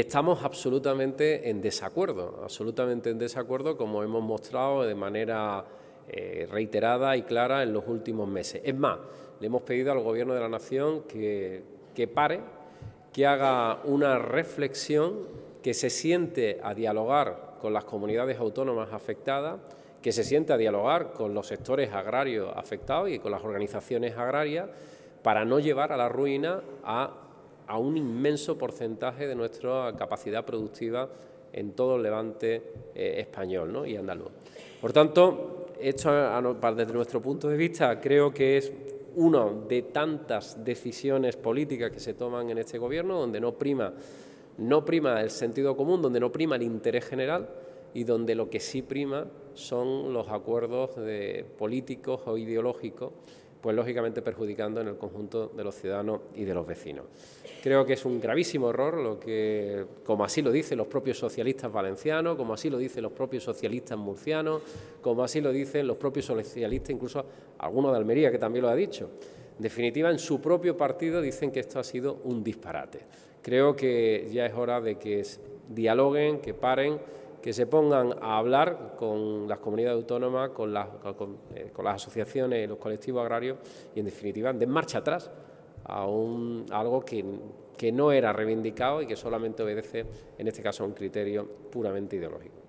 estamos absolutamente en desacuerdo, absolutamente en desacuerdo, como hemos mostrado de manera eh, reiterada y clara en los últimos meses. Es más, le hemos pedido al Gobierno de la Nación que, que pare, que haga una reflexión, que se siente a dialogar con las comunidades autónomas afectadas, que se siente a dialogar con los sectores agrarios afectados y con las organizaciones agrarias para no llevar a la ruina a a un inmenso porcentaje de nuestra capacidad productiva en todo el levante eh, español y andaluz. Por tanto, esto desde nuestro punto de vista creo que es una de tantas decisiones políticas que se toman en este gobierno donde no prima, no prima el sentido común, donde no prima el interés general y donde lo que sí prima son los acuerdos políticos o ideológicos pues lógicamente perjudicando en el conjunto de los ciudadanos y de los vecinos. Creo que es un gravísimo error lo que, como así lo dicen los propios socialistas valencianos, como así lo dicen los propios socialistas murcianos, como así lo dicen los propios socialistas, incluso alguno de Almería que también lo ha dicho. En definitiva, en su propio partido dicen que esto ha sido un disparate. Creo que ya es hora de que dialoguen, que paren que se pongan a hablar con las comunidades autónomas, con las, eh, asociaciones y los colectivos agrarios y, en definitiva, de marcha atrás a, un, algo que no era reivindicado y que solamente obedece, en este caso, a un criterio puramente ideológico.